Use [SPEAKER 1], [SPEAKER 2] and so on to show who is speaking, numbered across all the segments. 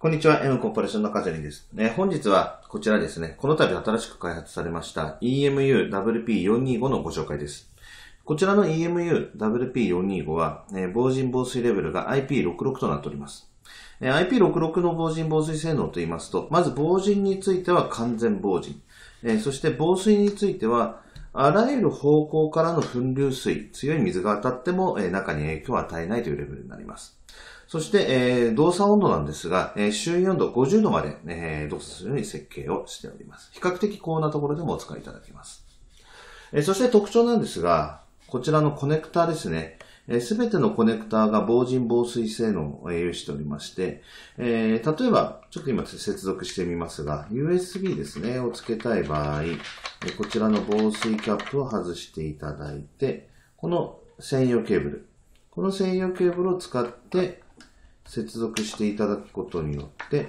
[SPEAKER 1] こんにちは、M コーポレーションのカズリンです。えー、本日はこちらですね、この度新しく開発されました EMU-WP425 のご紹介です。こちらの EMU-WP425 は、えー、防塵防水レベルが IP66 となっております。えー、IP66 の防塵防水性能と言いますと、まず防塵については完全防塵、えそして防水については、あらゆる方向からの噴流水、強い水が当たっても、え中に影響を与えないというレベルになります。そして、えー、動作温度なんですが、えー、周囲温度50度まで、えー、動作するように設計をしております。比較的高なところでもお使いいただけます。えそして特徴なんですが、こちらのコネクタですね。すべてのコネクターが防塵防水性能を有しておりまして、えー、例えば、ちょっと今接続してみますが、USB ですね、を付けたい場合、こちらの防水キャップを外していただいて、この専用ケーブル、この専用ケーブルを使って、接続していただくことによって、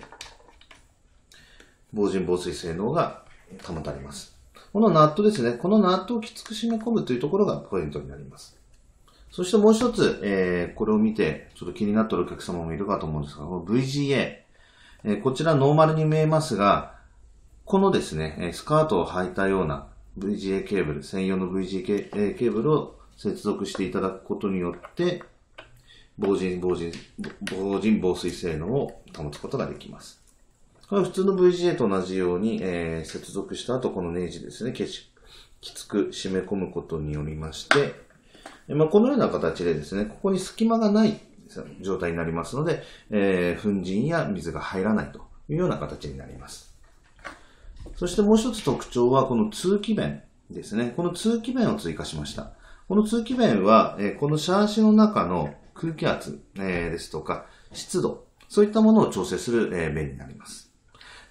[SPEAKER 1] 防塵防水性能が保たれます。このナットですね。このナットをきつく締め込むというところがポイントになります。そしてもう一つ、えー、これを見て、ちょっと気になっているお客様もいるかと思うんですが、この VGA、えー、こちらノーマルに見えますが、このですね、スカートを履いたような VGA ケーブル、専用の VGA ケーブルを接続していただくことによって、防塵、防塵、防塵、防水性能を保つことができます。これ普通の VGA と同じように、えー、接続した後、このネジですね、きつく締め込むことによりまして、まあ、このような形でですね、ここに隙間がない状態になりますので、えー、粉塵や水が入らないというような形になります。そしてもう一つ特徴は、この通気弁ですね。この通気弁を追加しました。この通気弁は、えー、このシャーシの中の空気圧、えー、ですとか、湿度、そういったものを調整する、えー、面になります。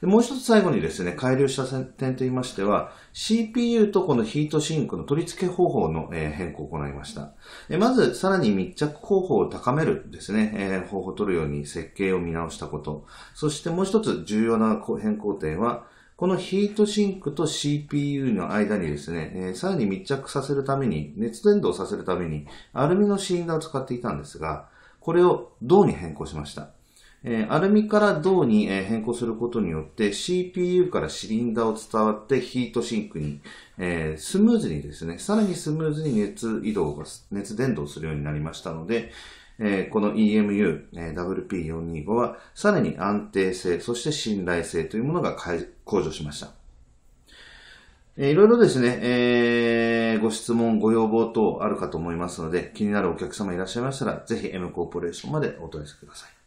[SPEAKER 1] もう一つ最後にですね、改良した点といいましては、CPU とこのヒートシンクの取り付け方法の変更を行いました。まず、さらに密着方法を高めるですね、方法を取るように設計を見直したこと。そしてもう一つ重要な変更点は、このヒートシンクと CPU の間にですね、えー、さらに密着させるために、熱伝導させるために、アルミのシリンダーを使っていたんですが、これを銅に変更しました。えー、アルミから銅に、え変更することによって CPU からシリンダーを伝わってヒートシンクに、えー、スムーズにですね、さらにスムーズに熱移動が、熱伝導するようになりましたので、えー、この EMU、えー、WP425 はさらに安定性、そして信頼性というものが向上しました。えー、いろいろですね、えー、ご質問、ご要望等あるかと思いますので、気になるお客様いらっしゃいましたら、ぜひ M コーポレーションまでお問い合わせください。